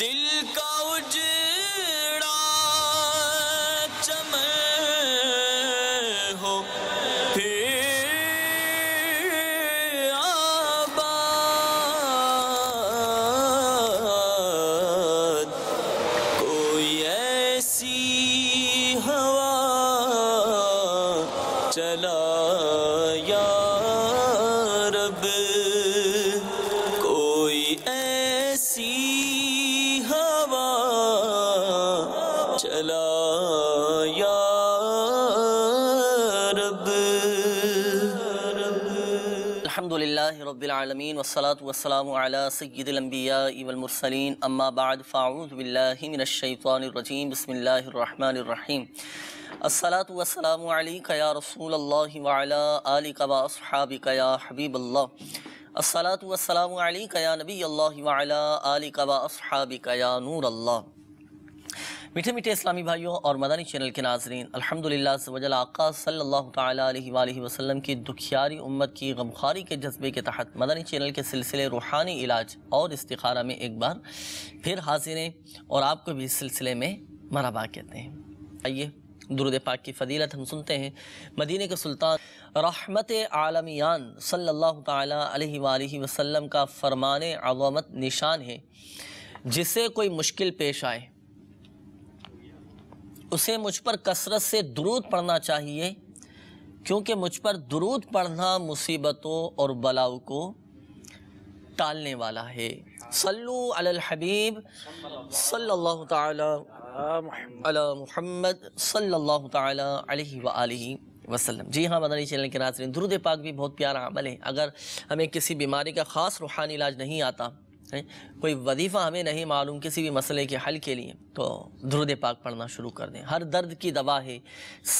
दिल का उजला आलमीन वसलात अम्माबाद फ़ाऊज़बिल्लिमिनशैफ़ानरजीम बसमीम असलात रसूल अल्लाह वाली नबी अल्लाह वाली नूर मीठे मीठे इस्लामी भाइयों और मदानी चैनल के नाजरन अलहमदिल्ला आका सल्ला वसम की दुखियारी उम्मत की गमखारी के जज्बे के तहत मदानी चैनल के सिलसिले रूहानी इलाज और इस्तारा में एक बार फिर हाजिर हैं और आपको भी इस सिलसिले में मरबा कहते हैं आइए दुरुद पाक की फ़दीलत हम सुनते हैं मदीने के सुल्तान रहमत आलमियान सल्लल्लाहु अलैहि वसल्लम का फरमान अवामत निशान है जिसे कोई मुश्किल पेश आए उसे मुझ पर कसरत से दुरूद पढ़ना चाहिए क्योंकि मुझ पर दुरूद पढ़ना मुसीबतों और बलाओं को टालने वाला है सल्लु अलल हबीब सल्लल्लाहु ताला अला मुहम्मद सल्लल्लाहु ताला अलैहि व आलिहि वसल्लम जी हाँ मदनी चैनल के नाजरन दुरुद पाक भी बहुत प्यारा अमल है अगर हमें किसी बीमारी का ख़ास रूहानी इलाज नहीं आता है कोई वजीफ़ा हमें नहीं मालूम किसी भी मसले के हल के लिए तो दुरुद पाक पढ़ना शुरू कर दें हर दर्द की दवा है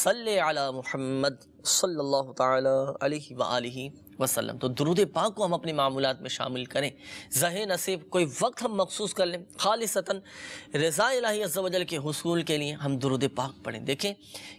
सल अला मुहम्मद सल्लल्लाहु अलैहि वसल्लम तो दरूद पाक को हम अपने मामूलत में शामिल करें जह नसीब कोई वक्त हम मखसूस कर लें खालिशता रज़ा के हसूल के लिए हम दरूद पाक पढ़ें देखें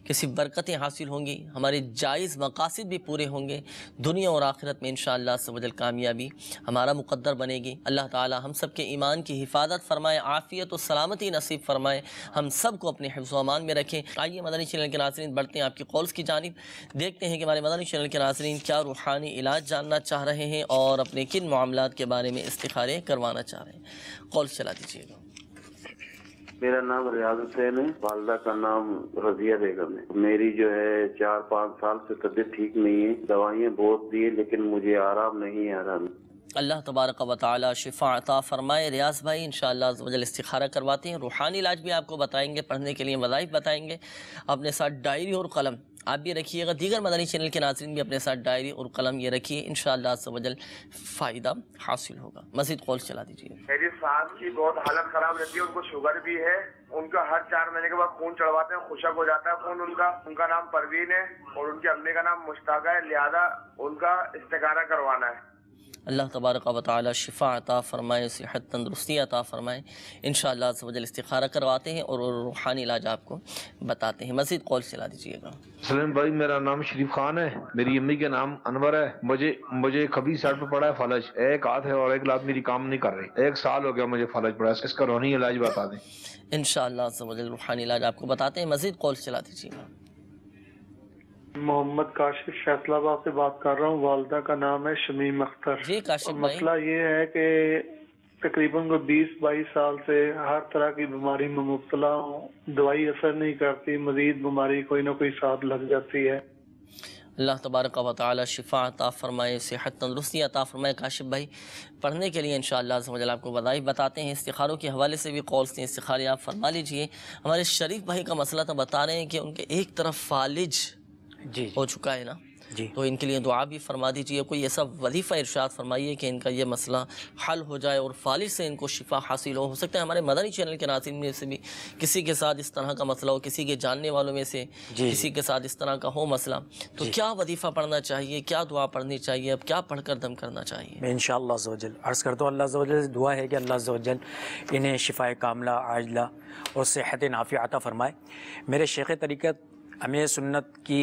किसी बरकतें हासिल होंगी हमारे जायज़ मकासद भी पूरे होंगे दुनिया और आखिरत में इन शजल कामयाबी हमारा मुकदर बनेगी अल्लाह ताली हम सब के ईमान की हिफाजत फरमाए आफ़ियत और सलामती नसीब फरमाए हम सब को अपने हिफ्जमान में रखें आइए मदनी चैनल के नाजरन बढ़ते हैं आपकी कॉल्स की जानब देखते हैं कि हमारे मदनी चैनल के नाजरन क्या रूहानी मामला जानना चाह रहे हैं और अपने किन मामला के बारे में इस्तारे करवाना चाह रहे हैं कॉल चला दीजिएगा मेरा नाम रियाज हुसैन है वालदा का नाम रजिया बेगम है मेरी जो है चार पाँच साल से तबीयत ठीक नहीं है दवाइयाँ बहुत दी है लेकिन मुझे आराम नहीं है आराम अल्लाह तबारक वाली शिफा अता फ़रमाए रियाज भाई इन शजल इस्तारा करवाते हैं रूहानी इलाज भी आपको बताएंगे पढ़ने के लिए वज़ाइफ बताएंगे अपने साथ डायरी और कलम आप भी रखिएगा दीगर मदानी चैनल के नाजरन भी अपने साथ डायरी और कलम ये रखिए इन शजल फ़ायदा हासिल होगा मजीद कॉल चला दीजिए मेरी सास की बहुत हालत ख़राब रहती है उनको शुगर भी है उनका हर चार महीने के बाद खून चढ़वाते हैं खुशक हो जाता है खून उनका उनका नाम परवीन है और उनके अम्मी का नाम मुश्ताक है लिहाजा उनका इस्तेकारा करवाना है अल्लाह तबारक व शिफा अता फ़रमाए सेहत तंदरुस्ती अता फ़रमाए इन शजल इस्तारा करवाते हैं और रूहानी इलाज आपको बताते हैं मज़ीद कॉल चला दीजिएगा सलीम भाई मेरा नाम शरीफ खान है मेरी अम्मी का नाम अनवर है मुझे मुझे कभी सर पर पड़ा है फलज एक हाथ है और एक लात मेरी काम नहीं कर रही एक साल हो गया मुझे फलज पड़ा इसका रोनी इलाज बता दें इन शजल रूहानी इलाज आपको बताते हैं मज़ीद कॉल चला दीजिएगा मोहम्मद काशिफ फैसलाबाद से बात कर रहा हूँ वालदा का नाम है शमीम अख्तर जी काशिफ मसला ये है कि तकरीबन को 20-22 साल से हर तरह की बीमारी में मुबतला हूँ दवाई असर नहीं करती मजीद बीमारी कोई ना कोई साथ लग जाती है अल्लाह तबारक व शिफा अता फ़रमाए सेहत तंदरुस्ती अता फ़रमाए काशिफ भाई पढ़ने के लिए इन शजल आपको बधाई बताते हैं इस्तारों के हवाले से भी कॉल्स थे इस्तारे आप फरमा लीजिए हमारे शरीफ भाई का मसला तो बता रहे हैं कि उनके एक तरफ फालिज जी हो चुका है ना जी तो इनके लिए दुआ भी फरमा दीजिए कोई ऐसा वजीफ़ा इरशाद फरमाइए कि इनका ये मसला हल हो जाए और फालिश से इनको शिफा हासिल हो हो सकता है हमारे मदनी चैनल के नासिन में से भी किसी के साथ इस तरह का मसला हो किसी के जानने वालों में से किसी के साथ इस तरह का हो मसला तो क्या वजीफ़ा पढ़ना चाहिए क्या दुआ पढ़नी चाहिए अब क्या पढ़ कर दम करना चाहिए इन शजल अर्ज़ कर दो अल्लाह से दुआ है कि अल्लाह इन्हें शिफा कामला आजला और सेहत आता फरमाए मेरे शेख तरीक़त अमीर सुन्नत की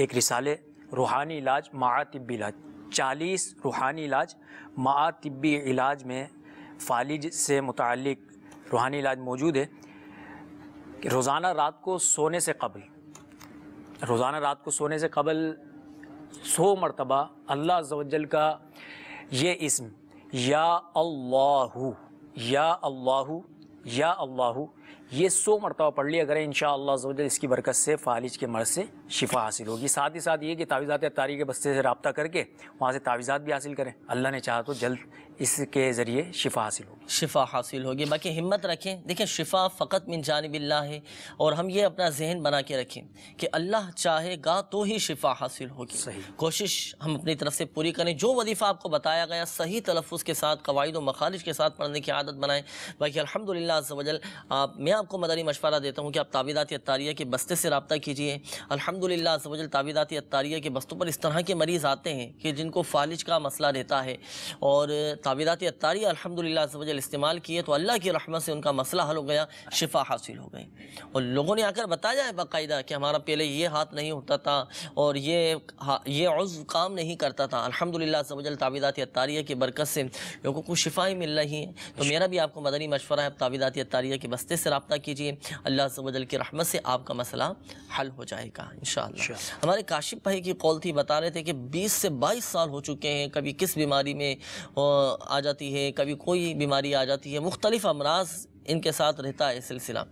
एक रिसाले रूहानी इलाज तबी इलाज चालीस रूहानी इलाज तबी इलाज में फालिज से मुतल रूहानी इलाज मौजूद है कि रोज़ाना रात को सोने से कबल रोज़ाना रात को सोने से कबल सो मरतबा अल्लाह जवजल का ये इसम या अल्लाहू या अल्लाहू या अल्लाहू ये सौ मरतबा पढ़ लिया करें इन शजल इसकी बरकत से फालिज के मर्ज से शिफा हासिल होगी साथ ही साथ ये कि तावीज़ात तारीख के बस्ते से रबता करके वहाँ से तावीज़ात भी हासिल करें अल्लाह ने चाहा तो जल्द इसके ज़रिए शिफा हासिल होगी शिफा हासिल होगी बाकी हिम्मत रखें देखें शिफा फ़कत मिन जानबिल्ला है और हम ये अपना जहन बना के रखें कि अल्लाह चाहेगा तो ही शिफा हासिल होगी सही कोशिश हम अपनी तरफ से पूरी करें जो वजीफ़ा आपको बताया गया सही तलफ़ के साथ कवायद व मखालिज के साथ पढ़ने की आदत बनाएं बाकी अलहमदिल्ला वजल आप मैं आपको मदरी मशवरा देता हूँ कि आप तावीदात अतारिया के बस्ते से रबता कीजिए अलहमदिल्ला वजल अतारिया के बस्तों पर इस तरह के मरीज़ आते हैं कि जिनको फालिज का मसला रहता है और ताबीदात अतारी अलहमदिल्ला इस्तेमाल किए तो अल्लाह की रहमत से उनका मसला हल हो गया शिफा हासिल हो गई और लोगों ने आकर बताया है बाकायदा कि हमारा पहले ये हाथ नहीं उठता था और ये ये उज़ काम नहीं करता था अलहमदिल्ला वजल ताबीदात अतारिया की बरकत से लोगों को ही मिल रही हैं तो मेरा भी आपको मदनी मशवरा है ताबीदात अतारिया के बस्ते से रबता कीजिए अल्लाह वजल की रहमत से आपका मसला हल हो जाएगा इन हमारे काशिप भाई की कौल थी बता रहे थे कि बीस से बाईस साल हो चुके हैं कभी किस बीमारी में आ जाती है कभी कोई बीमारी आ जाती है मुख्तलिफ़ अमराज इनके साथ रहता है सिलसिला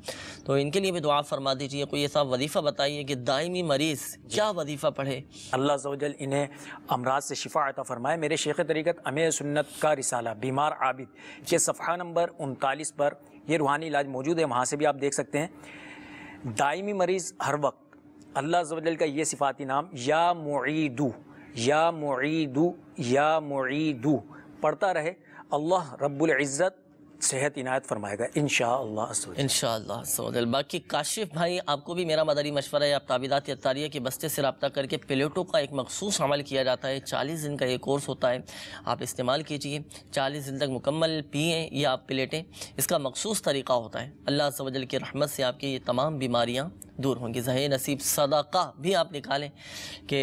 तो इनके लिए भी दुआ फरमा दीजिए कोई ऐसा वजीफ़ा बताइए कि दायमी मरीज़ क्या वजीफ़ा पढ़े अल्लाह जल इन्हें अमराज से शिफा अता फरमाए मेरे शेख तरीक़त अमे सुन्नत का रिसाला बीमार आबिद के सफ़ा नंबर उनतालीस पर यह रूहानी इलाज मौजूद है वहाँ से भी आप देख सकते हैं दायमी मरीज़ हर वक्त अल्लाह जल का ये सिफाती नाम या मुईदू या मुईदू या मुईदू पढ़ता रहे अल्लाह रब्बुल इज़्ज़त सेहत इनायत फरमाएगा इन इन बाकी काशिफ भाई आपको भी मेरा मदारी मशवरा है आप ताबीदात अतारिया के बस्ते से रबता करके प्लेटों का एक मखसूस अमल किया जाता है चालीस दिन का ये कोर्स होता है आप इस्तेमाल कीजिए चालीस दिन तक मुकम्मल पिए या आप प्लेटें इसका मखसूस तरीका होता है अल्लाह सवजल की रहमत से आपकी ये तमाम बीमारियाँ दूर होंगी ज़हे नसीब सदाका भी आप निकालें कि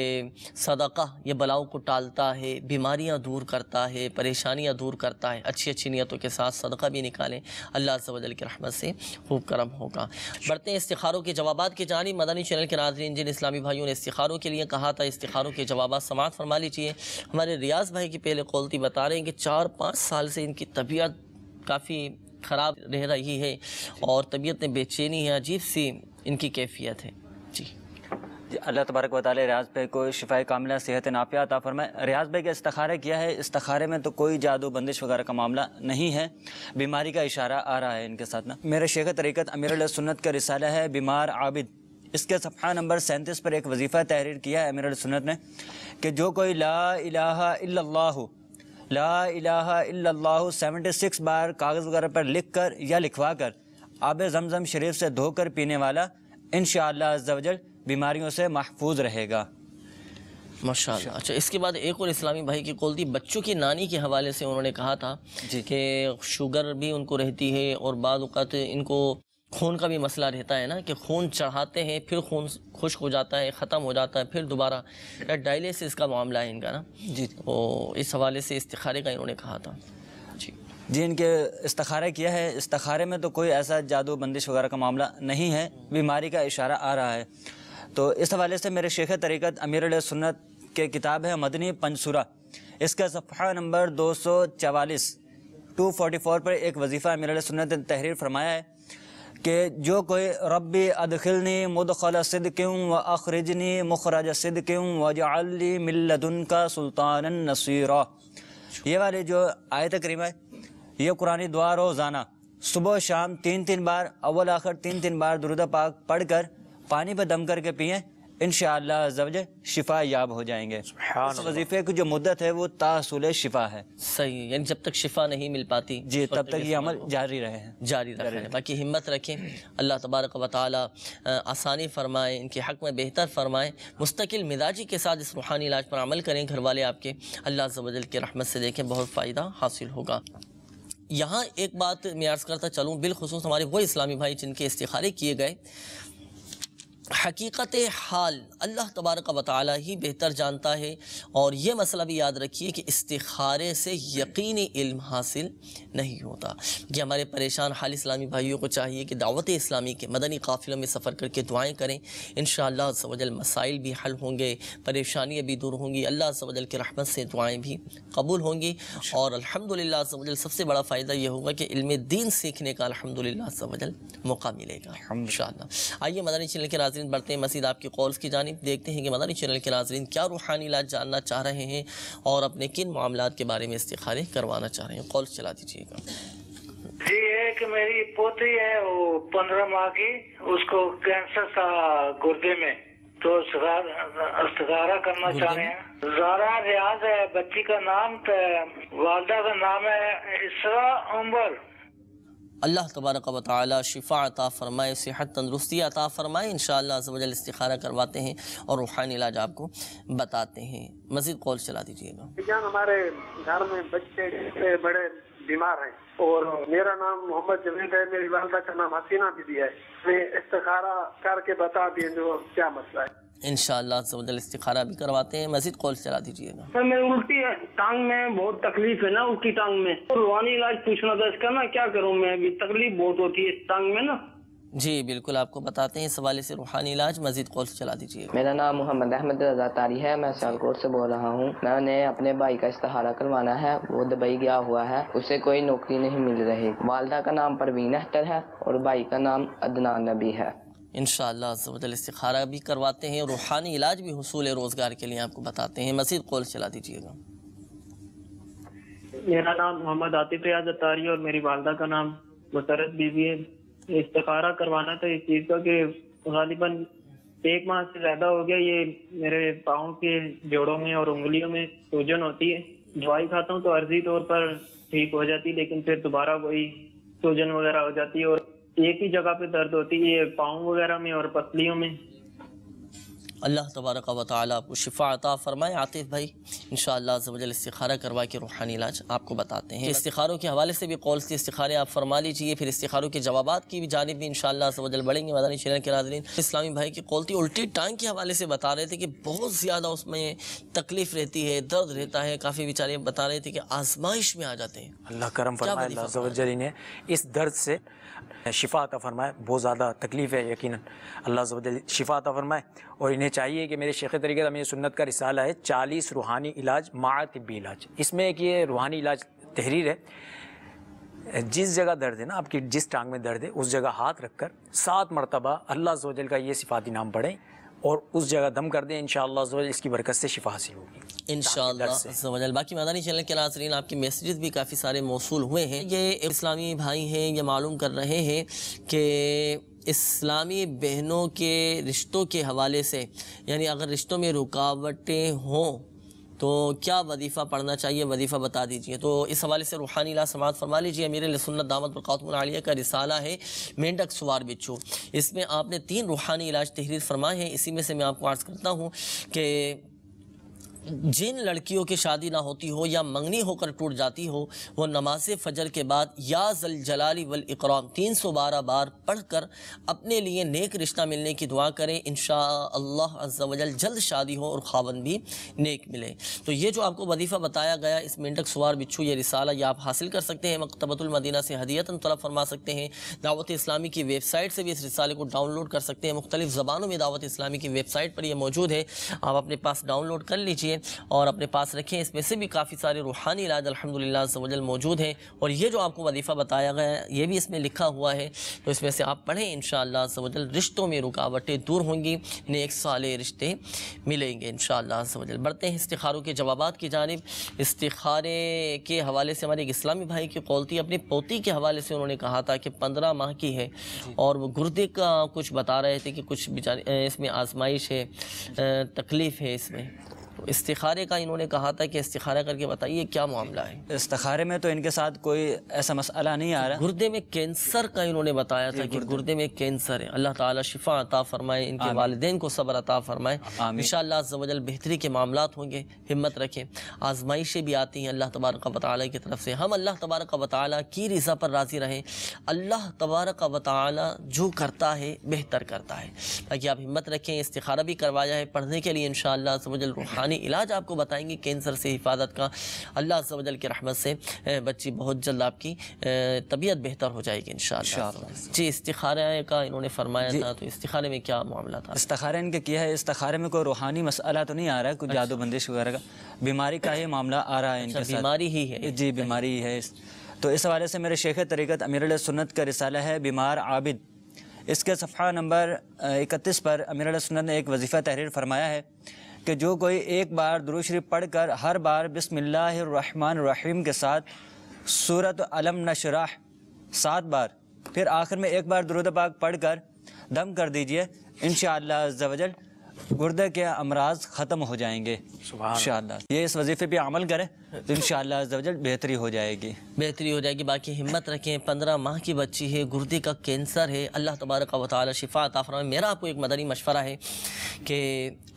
सदाका ये बलाओं को टालता है बीमारियां दूर करता है परेशानियां दूर करता है अच्छी अच्छी नीयतों के साथ सदका भी निकालें अल्लाह सवजल के रहमत से खूब करम होगा बढ़ते हैं इस्तारों के जवाब की जानी मदनी चैनल के नाजरन जिन इस्लामी भाइयों ने इस्तारों के लिए कहा था इस्तारों के जवाब समात फरमा लीजिए हमारे रियाज भाई की पहले कौलती बता रहे हैं कि चार पाँच साल से इनकी तबीयत काफ़ी ख़राब रह रही है और तबीयत में बेचैनी है अजीब सी इनकी कैफियत है जी अल्लाह तबारक वाली रियाज भाई को शिफा कामिला सेहत नाफिया अता में रियाज भाई का इस्तारे किया है इस्तारे में तो कोई जादू बंदिश वगैरह का मामला नहीं है बीमारी का इशारा आ रहा है इनके साथ ना मेरे शेख तरीक़त अमीर सुन्नत का रिसाला है बीमार आबिद इसके सफ़ा नंबर सैंतीस पर एक वजीफ़ा तहरीर किया है अमीर सुन्नत ने कि जो कोई ला अला ला इलाहा सेवेंटी सिक्स बार कागज़ वगैरह पर लिख कर या लिखवा कर आब जमजम शरीफ से धोकर पीने वाला इन शजल बीमारियों से महफूज रहेगा माशा अच्छा इसके बाद एक और इस्लामी भाई की कॉल थी बच्चों की नानी के हवाले से उन्होंने कहा था कि शुगर भी उनको रहती है और बाद इनको खून का भी मसला रहता है ना कि खून चढ़ाते हैं फिर खून खुश्क हो जाता है ख़त्म हो जाता है फिर दोबारा डायलिसिस का मामला है इनका ना जी तो इस हवाले से इस्तारे का इन्होंने कहा था जी इनके इस्तारा किया है इस्तारे में तो कोई ऐसा जादू बंदिश वगैरह का मामला नहीं है बीमारी का इशारा आ रहा है तो इस हवाले से मेरे शेख तरीक़त अमीर सुन्नत के किताब है मदनी पंसूरा इसका सफ़ा नंबर दो सौ चवालीस टू फोर्टी फोर पर एक वजीफ़ा अमीर सुन्नत ने तहरीर फरमाया है कि जो कोई रबी अदखिलनी मुदखल सिद क्यों व अखरजनी मुखराज सिद क्यों व जल्ली मिल्लदन का सुल्तान नसीरा ये वाली जो आयत करीमा है ये कुरानी दुआ रोज़ाना सुबह शाम तीन तीन बार अव्वल आखिर तीन तीन बार दुरुद पाक पढ़ कर पानी पर दम करके पिए इन शब शिफा याब हो जाएंगे वजीफे की जो मुद्दत है वो तासुल शिफा है सही यानी जब तक शिफा नहीं मिल पाती जी तब तक ये अमल जारी रहे जारी रहे बाकी हिम्मत रखें अल्लाह तबारक वाल आसानी फरमाएँ इनके हक में बेहतर फरमाएँ मुस्तकिल मिजाजी के साथ इस रूहानी इलाज पर अमल करें घर वाले आपके अल्लाह जबल रहमत से देखें बहुत फ़ायदा हासिल होगा यहाँ एक बात मैं अर्ज़ करता चलूँ बिलखसूस हमारे वो इस्लामी भाई जिनके इस्तारे किए गए हकीकत हाल अल्लाह तबारक व ताली ही बेहतर जानता है और ये मसला भी याद रखिए कि इस्तारे से यकीन इल्म हासिल नहीं होता कि हमारे परेशान हाल इस्लामी भाइयों को चाहिए कि दावत इस्लामी के मदनी काफ़िलों में सफ़र करके दुआएं करें इन शजल मसाइल भी हल होंगे परेशानियाँ भी दूर होंगी अल्लाह सवजल की रहमत से दुआएँ भी कबूल होंगी और अलहमदिल्ला सवजल सबसे बड़ा फ़ायदा यह होगा कि इल्म दीन सीखने का अलहमदिल्ला सवजल मौका मिलेगा इन आइए मदनी चैनल के राज नाजरन बढ़ते हैं मसीद आपके कॉल्स की जानब देखते हैं कि मदानी चैनल के नाजरन क्या रूहानी इलाज जानना चाह रहे हैं और अपने किन मामला के बारे में इस्तारे करवाना चाह रहे हैं कॉल्स चला दीजिएगा जी है कि मेरी पोती है वो पंद्रह माह की उसको कैंसर था गुर्दे में तो सगारा करना चाह रहे हैं जारा रियाज है बच्ची का नाम वालदा का नाम है इसरा उमर अल्लाह तबारक व शिफा अता फ़रमाए सेहत तंदरुस्ती अता फ़रमाए इन शजल इस्तारा करवाते हैं और रूहानी इलाज आपको बताते हैं मज़ीद कॉल चला दीजिएगा हमारे घर में बच्चे बड़े बीमार हैं और मेरा नाम मोहम्मद जमीन है मेरी वालदा का नाम हसीना दीदी है मैं इस्तारा करके बता दिए जो क्या मसला है इन शजल इस्तारा भी करवाते हैं मजीद कॉल चला दीजिएगा सर मेरी उल्टी टांग में बहुत तकलीफ है ना उल्टी टांग में तो रूहानी इलाज पूछना था इसका ना क्या करूँ मैं अभी तकलीफ बहुत होती है इस टांग में ना जी बिल्कुल आपको बताते हैं इस हवाले से रूहानी इलाज मजीद कॉल चला दीजिए मेरा नाम मोहम्मद अहमद रजा तारी है मैं सियालकोट से बोल रहा हूँ मैंने अपने भाई का इस्तेहारा करवाना है वो दुबई गया हुआ है उसे कोई नौकरी नहीं मिल रही वालदा का नाम परवीन अख्तर है और भाई का नाम अदनान नबी है इन शाला भी करवाते हैं रूहानी इलाज भी हसूल रोज़गार के लिए आपको बताते हैं मज़ीद कॉल चला दीजिएगा मेरा नाम मोहम्मद आतिफ रियाज अतारी और मेरी वालदा का नाम मुसरत बीबी है इस्तारा करवाना था इस चीज़ का कि गालिबा एक माह से ज़्यादा हो गया ये मेरे पाँव के जोड़ों में और उंगलियों में सूजन होती है दवाई खाता हूँ तो अर्जी तौर पर ठीक हो जाती लेकिन फिर दोबारा वही सूजन वगैरह हो जाती है और एक ही जगह पे दर्द होती है पाँव वगैरह में और पतलियों में अल्लाह तबारक व ताली आपको शिफा अता फ़रमाए आतिफ भाई इन शजल इस्तारा करवा के रूहानी इलाज आपको बताते हैं इस्तारों के हवाले से भी कॉल से इस्तारे आप फरमा लीजिए फिर इस्तारों के जवाब की भी जानब भी इन शजल बढ़ेंगे मदानी चैनल के नाजरीन इस्लामी भाई की कॉल थी उल्टी टांग के हवाले से बता रहे थे कि बहुत ज़्यादा उसमें तकलीफ रहती है दर्द रहता है काफ़ी बेचारे बता रहे थे कि आजमाइश में आ जाते हैं अल्लाह करम फरमाए इस दर्द से शिफा अता फरमाए बहुत ज़्यादा तकलीफ़ है यकीन अल्लाह जब शिफा अता फरमाए और इन्हें चाहिए कि मेरे शेख तरीके का मेरी सुन्नत का रिसाला है चालीस रूहानी इलाज मा तबी इलाज इसमें एक ये रूहानी इलाज तहरीर है जिस जगह दर्द है ना आपकी जिस टांग में दर्द है उस जगह हाथ रखकर सात मरतबा अल्लाह जोजल का ये सिफाती नाम पढ़ें और उस जगह दम कर दें इन इसकी बरकत से शिफा हासिल होगी इन बाकी मदानी चैनल के नाजरीन आपके मैसेजेस भी काफ़ी सारे मौसू हुए हैं ये इस्लामी भाई हैं ये मालूम कर रहे हैं कि इस्लामी बहनों के रिश्तों के हवाले से यानी अगर रिश्तों में रुकावटें हों तो क्या वजीफ़ा पढ़ना चाहिए वजीफ़ा बता दीजिए तो इस हवाले से रूहानी ला समात फरमा लीजिए मेरे लसन्नत दामद आलिया का रिसाला है मेंढक सवार बिच्छू इसमें आपने तीन रूहानी इलाज तहरीर फरमाए हैं इसी में से मैं आपको आर्ज करता हूँ कि जिन लड़कियों की शादी ना होती हो या मंगनी होकर टूट जाती हो वो नमाज फजर के बाद या जल जलाली वल इकराम तीन सौ बारह बार पढ़ कर अपने लिए नेक रिश्ता मिलने की दुआ करें इन शाजल जल्द शादी हो और खावन भी नेक मिले तो ये जो आपको वदीफ़ा बताया गया इस मेंढक सवार बिच्छू ये रिसाला ये आप हासिल कर सकते हैं मकतबतुलमदीना से हदीयतन तलब फरमा सकते हैं दावत इस्लामी की वेबसाइट से भी इस रिसाले को डाउनलोड कर सकते हैं मुख्तलिफ़ ज़बानों में दावत इस्लामी की वेबसाइट पर यह मौजूद है आप अपने पास डाउनलोड कर लीजिए करें और अपने पास रखें इसमें से भी काफ़ी सारे रूहानी इलाज अलहमदिल्ला वजल मौजूद हैं और ये जो आपको वजीफ़ा बताया गया है ये भी इसमें लिखा हुआ है तो इसमें से आप पढ़ें इन शजल रिश्तों में रुकावटें दूर होंगी नेक साल रिश्ते मिलेंगे इन शजल बढ़ते हैं इस्तारों के जवाब की जानब इस्तारे के हवाले से हमारे एक इस्लामी भाई की कौल थी अपनी पोती के हवाले से उन्होंने कहा था कि पंद्रह माह की है और वो गुर्दे का कुछ बता रहे थे कि कुछ बेचारे इसमें आजमाइश है तकलीफ़ है इसमें तो इस्तारे का इन्होंने कहा था कि इस्तारा करके बताइए क्या मामला है इस्तारे में तो इनके साथ कोई ऐसा मसला नहीं आ रहा गुर्दे में कैंसर का इन्होंने बताया था कि गुर्दे में कैंसर है अल्लाह ताला शिफा अता फरमाए इनके वालदेन को सब्र अता फरमाए इन शजल बेहतरी के मामला होंगे हिम्मत रखें आजमाइशें भी आती हैं अल्लाह तबारक वाली की तरफ से हम अल्लाह तबारक वाली की रज़ा पर राज़ी रहें अल्लाह तबारक वाली जो करता है बेहतर करता है ताकि आप हिम्मत रखें इस्तारा भी करवाया है पढ़ने के लिए इन शाह रूहानी नुस्खानी इलाज आपको बताएंगे कैंसर से हिफाजत का अल्लाह सजल की रहमत से बच्ची बहुत जल्द आपकी तबीयत बेहतर हो जाएगी इन जी इस्तारे का इन्होंने फरमाया था तो इस्तारे में क्या मामला था इस्तारा इनके किया है इस्तारे में कोई रूहानी मसला तो नहीं आ रहा है कुछ जादू अच्छा। बंदिश वगैरह का बीमारी का ही मामला आ रहा है अच्छा, बीमारी ही है जी बीमारी ही है तो इस हवाले से मेरे शेख तरीक़त अमीर सुन्नत का रिसाला है बीमार आबिद इसके सफ़ा नंबर इकतीस पर अमीर सुन्नत ने एक वजीफ़ा तहरीर फरमाया है कि जो कोई एक बार दुरुशरी पढ़ कर हर बार बसमीम के साथ सूरत अलम नशराह सात बार फिर आखिर में एक बार दुरुद पाक पढ़ कर दम कर दीजिए इन शजल गुर्दे के अमराज ख़त्म हो जाएंगे इन ये इस वजीफ़े पर अमल करें तो इन बेहतरी हो जाएगी बेहतरी हो जाएगी बाकी हिम्मत रखें पंद्रह माह की बच्ची है गुर्दे का कैंसर है अल्लाह तबारक व शिफा ताफरा मेरा आपको एक मदनी मशवरा है कि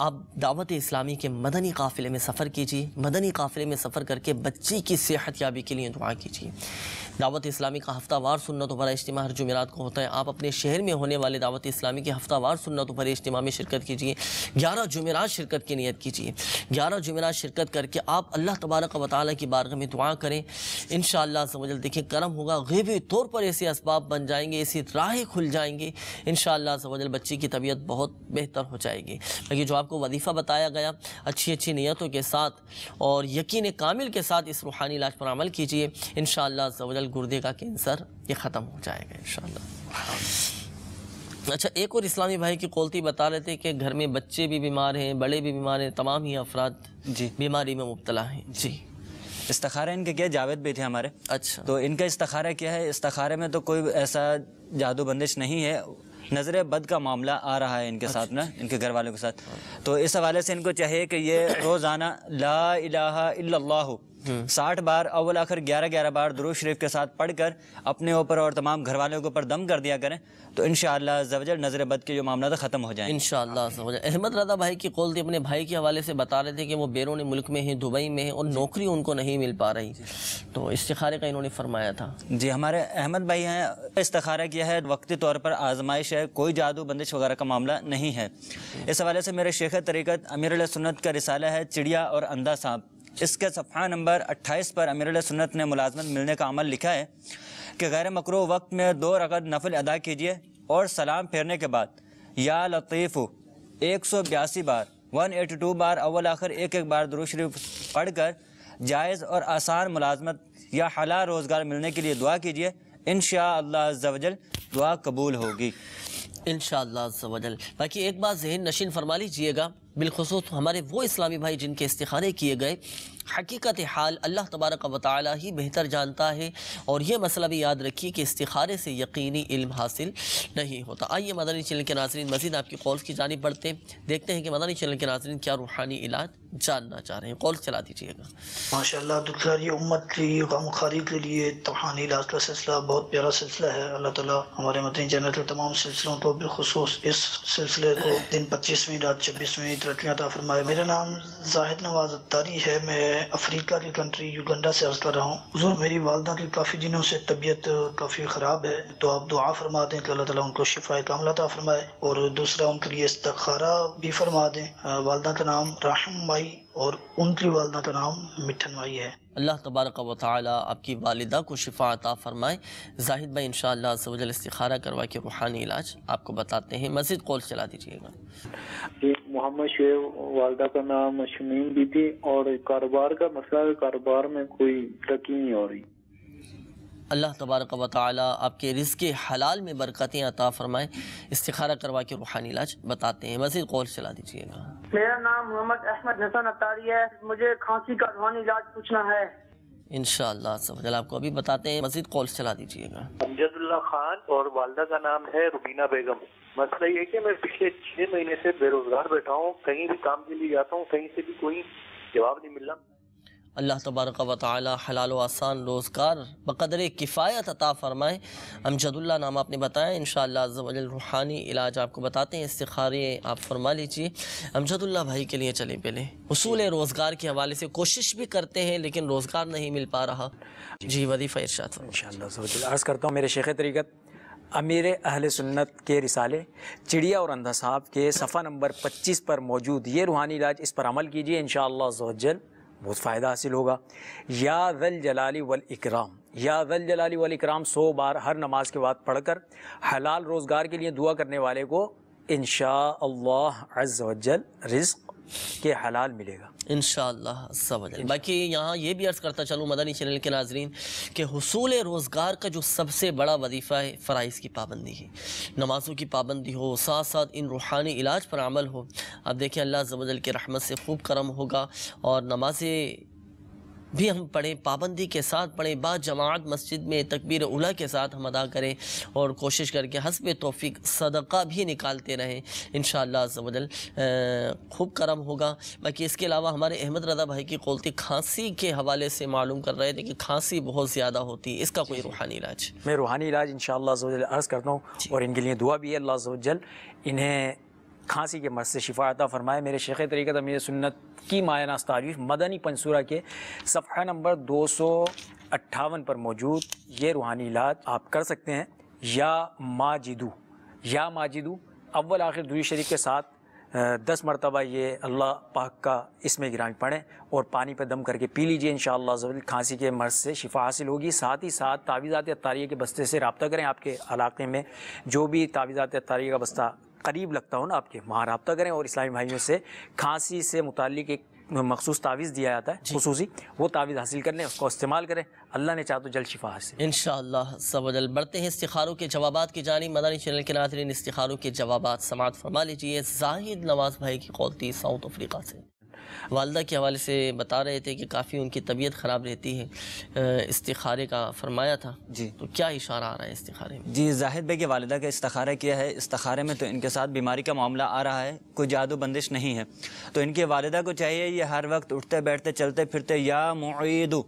आप दावत इस्लामी के मदनी काफ़िले में सफ़र कीजिए मदनी काफ़िले में सफ़र करके बच्ची की सेहत याबी के लिए दुआ कीजिए दावत इस्लामी का हफ्ता वार सुनत भरा इज्तम हर जुमेरात को होता है आप अपने शहर में होने वाले दावत इस्लामी के हफ्ता वार सुनत भरे इज्तम में शिरकत कीजिए ग्यारह जुमेरात शिरकत की नीयत कीजिए ग्यारह जुमेरात शिरकत करके आप अल्लाह तबारक तबारक व की बारगह में दुआ करें इन शजल देखें करम होगा गैबी तौर पर ऐसे इसबाब बन जाएंगे ऐसी राहें खुल जाएंगे इन शजल बच्ची की तबीयत बहुत बेहतर हो जाएगी बाकी जो आपको वजीफ़ा बताया गया अच्छी अच्छी नीयतों के साथ और यकीन कामिल के साथ इस रूहानी इलाज पर अमल कीजिए इन शजल गुर्दे का कैंसर ये ख़त्म हो जाएगा इन अच्छा एक और इस्लामी भाई की कोलती बता रहे थे कि घर में बच्चे भी बीमार हैं बड़े भी बीमार हैं तमाम ही अफराद जी बीमारी में मुबतला हैं जी इस्तखारा इनके क्या जावेद भी थे हमारे अच्छा तो इनका इस्तारा क्या है इस्तखारे में तो कोई ऐसा जादू बंदिश नहीं है नज़र बद का मामला आ रहा है इनके साथ ना अच्छा। इनके घर वालों के साथ तो इस हवाले से इनको चाहिए कि ये रोज़ाना ला इलाहा इल्लल्लाहु साठ बार अव्वल आखिर ग्यारह ग्यारह बार दुरुज शरीफ के साथ पढ़कर अपने ऊपर और तमाम घर वालों के ऊपर दम कर दिया करें तो इन जवजर नजर बद के जो मामला था ख़त्म हो जाए इन हो अहमद रजा भाई की कौल थी अपने भाई के हवाले से बता रहे थे कि वो बैरून मुल्क में हैं दुबई में हैं और नौकरी उनको नहीं मिल पा रही तो इस्तारे का इन्होंने फरमाया था जी हमारे अहमद भाई हैं इस्तारा किया है वक्ती तौर पर आजमाइश है कोई जादू बंदिश वगैरह का मामला नहीं है इस हवाले से मेरे शेख तरीक़त अमीर सुन्नत का रिसाला है चिड़िया और अंधा सांप इसके सफ़ा नंबर 28 पर अमीर सुन्नत ने मुलाजमत मिलने का अमल लिखा है कि गैर मकर वक्त में दो रगत नफल अदा कीजिए और सलाम फेरने के बाद या लतीफ़ एक सौ बयासी बार वन एटी टू बार अवल आखिर एक एक बार दुरुशरीफ पढ़ कर जायज़ और आसान मुलाजमत या हला रोज़गार मिलने के लिए दुआ कीजिए इन शजल दुआ कबूल होगी इन शजल बाकी एक बात जहन नशीन फरमा लीजिएगा बिलखसूस हमारे वो इस्लामी भाई जिनके इस्तारे किए गए हकीकत हाल अल्लाह तबारक का ताली ही बेहतर जानता है और यह मसला भी याद रखिए कि इस्तारे से यकीनी इल्म हासिल नहीं होता आइए मदनी चैनल के नाजरन मजीद आपकी कॉल्स की जानब बढ़ते देखते हैं कि मदनी चैनल के नाजरन क्या रूहानी इलाज जानना चाह रहे हैं कॉल चला दीजिएगा माशा अब्दुल्कार ये उम्मत की गम खारी के लिए तोहानी लास्ट का सिलसिला बहुत प्यारा सिलसिला है अल्लाह ताला हमारे मदनी चैनल के तमाम सिलसिलों को बिलखसूस इस सिलसिले को दिन पच्चीसवीं रात छब्बीसवीं तरक्या था फरमाए मेरा नाम जाहिद नवाज अतारी है मैं अफ्रीका की कंट्री युगंडा से अर्ज कर रहा हूँ हजूर मेरी वालदा की काफ़ी दिनों से तबीयत काफ़ी ख़राब है तो आप दुआ फरमा दें कि अल्लाह ताला उनको शिफा कामला फरमाए और दूसरा उनके लिए इस्तारा भी फरमा दें वालदा का नाम राहम भाई और उनकी वालदा का नाम मिठन भाई है अल्लाह तबारक व ताली आपकी वालदा को शिफा अता फरमाए जाहिद भाई इन शजल इस्तारा करवा के रूहानी इलाज आपको बताते हैं मजीद कॉल चला दीजिएगा मोहम्मद शेब वालदा का नाम शमीम भी और कारोबार का मसला कारोबार में कोई तरक्की नहीं हो रही अल्लाह तबारक व आपके रिज़ हलाल में बरकतें अता फ़रमाए इस्तारा करवा के रूहानी इलाज बताते हैं मजीद कॉल चला दीजिएगा मेरा नाम मोहम्मद अहमद हसन अतारी है मुझे खांसी का रूहानी इलाज पूछना है इन आपको अभी बताते हैं मजीद कॉल चला दीजिएगा अमजदुल्ला खान और वालदा का नाम है रुबीना बेगम मसला ये कि मैं पिछले छह महीने से बेरोजगार बैठा हूँ कहीं भी काम के लिए जाता हूँ कहीं से भी कोई जवाब नहीं मिल रहा अल्लाह तबारक व ताली हलाल आसान रोज़गार बकदर किफ़ायत अता फ़रमाए अमजदुल्ला नाम आपने बताया इन रूहानी इलाज आपको बताते हैं इस्तारे आप फरमा लीजिए अमजदुल्ला भाई के लिए चलें पहले उसूल रोज़गार के हवाले से कोशिश भी करते हैं लेकिन रोज़गार नहीं मिल पा रहा जी वजीफ़ा इर्शाद अर्ज़ करता हूँ मेरे शेख तरीक़त अमीर अहल सुन्नत के रिसाले चिड़िया और अंधा साहब के सफ़ा नंबर 25 पर मौजूद ये रूहानी इलाज इस पर अमल कीजिए इन शाह बहुत फ़ायदा हासिल होगा या जल जलाली वल इकराम या जल जलाली वल इकराम सौ बार हर नमाज के बाद पढ़कर हलाल रोज़गार के लिए दुआ करने वाले को इन शाह अज़ल रिज़ के हलाल मिलेगा इन शजल बाकी यहाँ ये भी अर्ज़ करता चलूँ मदनी चैनल के नाजरन के हसूल रोज़गार का जो सबसे बड़ा वजीफ़ा है फ़राइज की पाबंदी है नमाज़ों की पाबंदी हो साथ साथ इन रूहानी इलाज पर अमल हो अब देखें अल्लाह जबल के रहमत से खूब करम होगा और नमाज़ें भी हम पढ़ें पाबंदी के साथ पढ़ें बाद जमात मस्जिद में तकबीर उला के साथ हम अदा करें और कोशिश करके हसब तोफ़ी सदका भी निकालते रहें इन शजल खूब करम होगा बाकी इसके अलावा हमारे अहमद रजा भाई की कोलती खांसी के हवाले से मालूम कर रहे थे कि खांसी बहुत ज़्यादा होती है इसका कोई रूहानी इलाज मैं रूहानी इलाज इन अर्ज़ करता हूँ और इनके लिए दुआ भी है अल्लाह इन्हें खांसी के मर्ज से शिफा अता फरमाए मेरे शेख तरीक़त अमीर सुन्नत की मायना तारीफ मदनी पंसूरा के सफ़ा नंबर दो सौ अट्ठावन पर मौजूद ये रूहानी इलाज आप कर सकते हैं या माजिदू या माजिदू अव्वल आखिर दूरी शरीफ के साथ दस मरतबा ये अल्लाह पाक का इसमें गिरामी पढ़ें और पानी पर दम करके पी लीजिए इन शाह खांसी के मर्ज से शिफा हासिल होगी साथ ही साथ तावीज़ात तारिया के बस्ते से रबता करें आपके इलाके में जो भी तावीज़ात तारिया का बस्ता करीब लगता हो ना आपके वहाँ रबता करें और इस्लामी भाइयों से खांसी से मुतलिक एक मखसूस तावीज़ दिया जाता है खसूसी वो तावीज़ हासिल कर लें उसको इस्तेमाल करें अल्लाह ने चाह तो जल शिफा हासिल इन शबल बढ़ते हैं इस्तारों के जवाब की जानी मदानी चैनल के नाजरन इस्तारों के जवाब समात फरमा लीजिए जाहिद नवाज भाई की कौलती साउथ अफ्रीका से वालदा के हवाले से बता रहे थे कि काफ़ी उनकी तबीयत ख़राब रहती है इस्तारे का फरमाया था जी तो क्या इशारा आ रहा है इस्तारे में जी जाहिद भाई के वालदा का इस्तारा किया है इस्तारे में तो इनके साथ बीमारी का मामला आ रहा है कोई जादू बंदिश नहीं है तो इनके वालदा को चाहिए ये हर वक्त उठते बैठते चलते फिरते या मुदू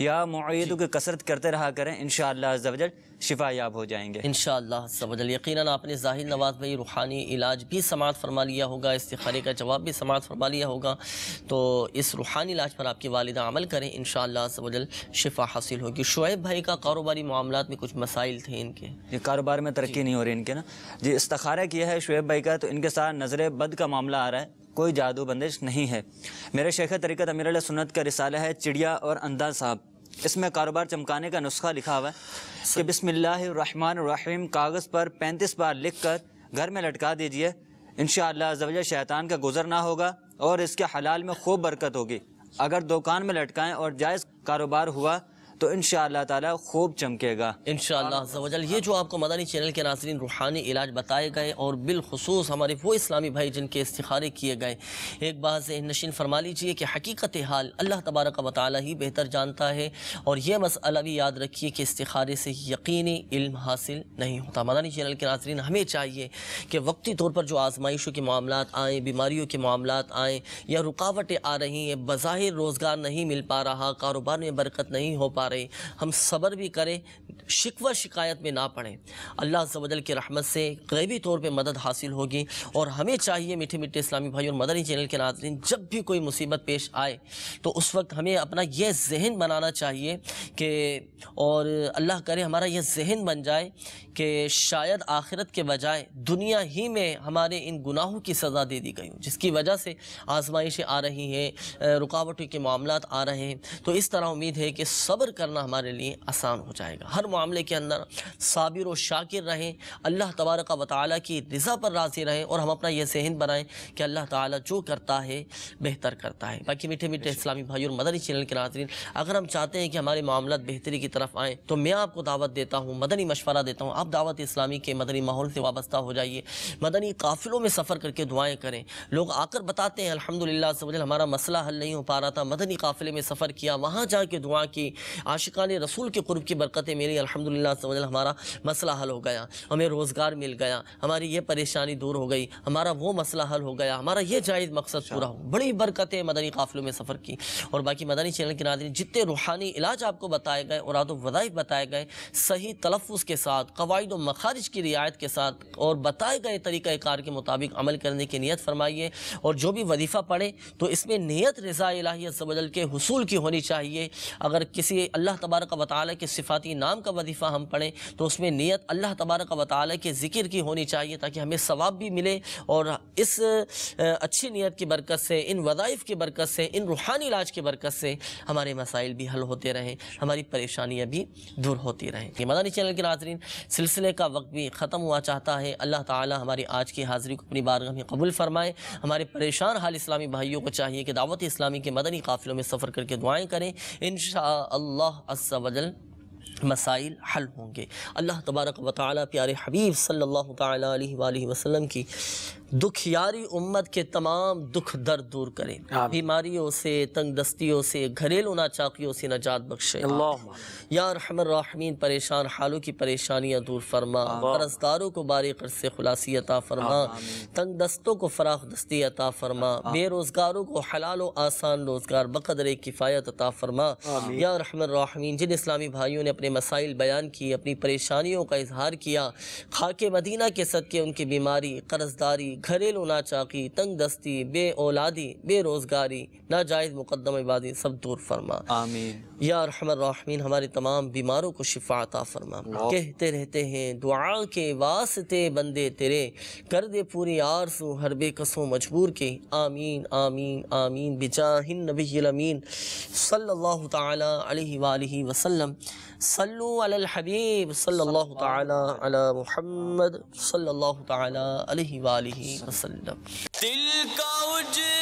या मुआदों की कसरत करते रहा करें इन शजल शिफा याब हो जाएंगे इन शजल यकीन आपने जाहिर नवाज भाई रूहानी इलाज भी समात फरमा लिया होगा इस्तारे का जवाब भी समात फरमा लिया होगा तो इस रूहानी इलाज पर आपकी वालदा अमल करें इन शजल शिफा हासिल होगी शुएब भाई का कारोबारी मामला में कुछ मसाइल थे इनके ये कारोबार में तरक्की नहीं हो रही इनके ना जी इस्तारा किया है शुएब भाई का तो इनके साथ नज़र बद का मामला आ रहा है कोई जादू बंदिश नहीं है मेरे शेख तरीक़त अमीर सुनत का रिसाला है चिड़िया और अंदाज साहब इसमें कारोबार चमकाने का नुस्खा लिखा हुआ है कि बिसमीम कागज़ पर पैंतीस बार लिख कर घर में लटका दीजिए इन शवज शैतान का गुजर ना होगा और इसके हलाल में खूब बरकत होगी अगर दुकान में लटकाएं और जायज़ कारोबार हुआ तो इन ताला खूब चमकेगा इन शजल ये जो आपको मदानी चैनल के नाजरन रूहानी इलाज बताए गए और बिलखसूस हमारे वो इस्लामी भाई जिनके इस्तारे किए गए एक बात से नशीन फरमा लीजिए कि हकीकत हाल अल्लाह तबारक का ताली ही बेहतर जानता है और यह मसला भी याद रखिए कि इस्तारे से यकीनी इल्म हासिल नहीं होता मदानी चैनल के नाजरन हमें चाहिए कि वक्ती तौर पर जो आजमाइशों के मामला आएँ बीमारियों के मामला आएँ या रुकावटें आ रही हैं बज़ाहिर रोज़गार नहीं मिल पा रहा कारोबार में बरकत नहीं हो पा रही करें हम सब्र भी करें शिकवा शिकायत में ना पड़ें अल्लाह जबल की रहमत से गैबी तौर पर मदद हासिल होगी और हमें चाहिए मीठे मीठे इस्लामी भाई और मदनी चैनल के नाजरन जब भी कोई मुसीबत पेश आए तो उस वक्त हमें अपना यह जहन बनाना चाहिए कि और अल्लाह करे हमारा यह जहन बन जाए कि शायद आखिरत के बजाय दुनिया ही में हमारे इन गुनाहों की सज़ा दे दी गई हो जिसकी वजह से आजमाइशें आ रही हैं रुकावटों के मामला आ रहे हैं तो इस तरह उम्मीद है कि सब्र करना हमारे लिए आसान हो जाएगा हर मामले के अंदर साबिर व शाकिर रहें अल्लाह तबारक व की रज़ा पर राज़ी रहें और हम अपना यह जहन बनाएं कि अल्लाह ताली जो करता है बेहतर करता है बाकी मीठे मीठे इस्लामी भाई और मदनी चैनल के नाजरन अगर हम चाहते हैं कि हमारे मामला बेहतरी की तरफ आएँ तो मैं आपको दावत देता हूँ मदनी मशवरा देता हूँ आप दावत इस्लामी के मदनी माहौल से वाबस्ता हो जाइए मदनी काफिलों में सफ़र करके दुआएँ करें लोग आकर बताते हैं अलहमदिल्ला हमारा मसला हल नहीं हो पा रहा था मदनी काफिले में सफ़र किया वहाँ जा दुआ की आशिकान रसूल के कुर्ब की बरकत मेरी अलहमदिल्ला समझ हमारा मसला हल हो गया हमें रोज़गार मिल गया हमारी ये परेशानी दूर हो गई हमारा वो मसला हल हो गया हमारा ये जायज़ मकसद पूरा हो बड़ी बरकतें मदनी काफ़िलों में सफ़र की और बाकी मदनी चैनल के नादिन जितने रूहानी इलाज आपको बताए गए और आदो वज़ाइफ बताए गए सही तलफ़ के साथ कवायद व मखारिज की रियायत के साथ और बताए गए तरीक़ाकार के मुताबिक अमल करने की नीयत फरमाइए और जो भी वजीफ़ा पढ़े तो इसमें नीयत रज़ा इलाही सबजल के हसूल की होनी चाहिए अगर किसी अल्लाह तबारक व के सिफाती नाम का वजीफ़ा हम पढ़ें तो उसमें नीयत अल्लाह तबारक व के ज़िक्र की होनी चाहिए ताकि हमें सवाब भी मिले और इस अच्छी नीयत की बरकत से इन वज़ाइफ़ की बरकत से इन रूहानी इलाज की बरकत से हमारे मसाइल भी हल होते रहें हमारी परेशानियाँ भी दूर होती रहें मदानी चैनल के नाजरीन सिलसिले का वक्त भी ख़त्म हुआ चाहता है अल्लाह ताली हमारी आज की हाजरी को अपनी बारगाह में कबूल फ़रमाए हमारे परेशान हाल इस्लामी भाइयों को चाहिए कि दावत इस्लामी के मदनी काफ़िलों में सफ़र करके दुआएँ करें इन Shah Allah Azza wa Jal मसाइल हल होंगे अल्लाह तबारक व ताली प्यारे हबीब सल्लल्लाहु अलैहि वसल्लम की दुखियारी उम्मत के तमाम दुख दर्द दूर करें बीमारियों से तंग दस्तियों से घरेलू नाचाकियों से नजात बख्शे या परेशान हालों की परेशानियाँ दूर फरमा कर्जदारों को बारी कर से खुलासी अता फरमा तंग दस्तों को फराख दस्ती अता फरमा बेरोज़गारों को हलाल व आसान रोज़गार बकदर किफ़ायत अता फरमा या रहमीन जिन इस्लामी भाइयों ने अपने मसाइल बयान किए अपनी परेशानियों का इजहार किया खाक मदीना के सदक़े उनकी बीमारी कर्जदारी घरेलू नाचाकी तंग दस्ती बे औलादी बेरोज़गारी नाजायज़ मुकदमेबाजी सब दूर फरमा या रहमीन हमारे तमाम बीमारों को शिफाता फरमा कहते रहते हैं दुआ के वास्ते बंदे तेरे कर दे पूरी आरसू हर बेकसों मजबूर के आमीन आमीन आमीन बिचा नबी सल्लल्लाहु ताला अलैहि वसल्लम صلوا على الحبيب صلى الله تعالى على محمد صلى الله تعالى عليه وآله وسلم تلك وجه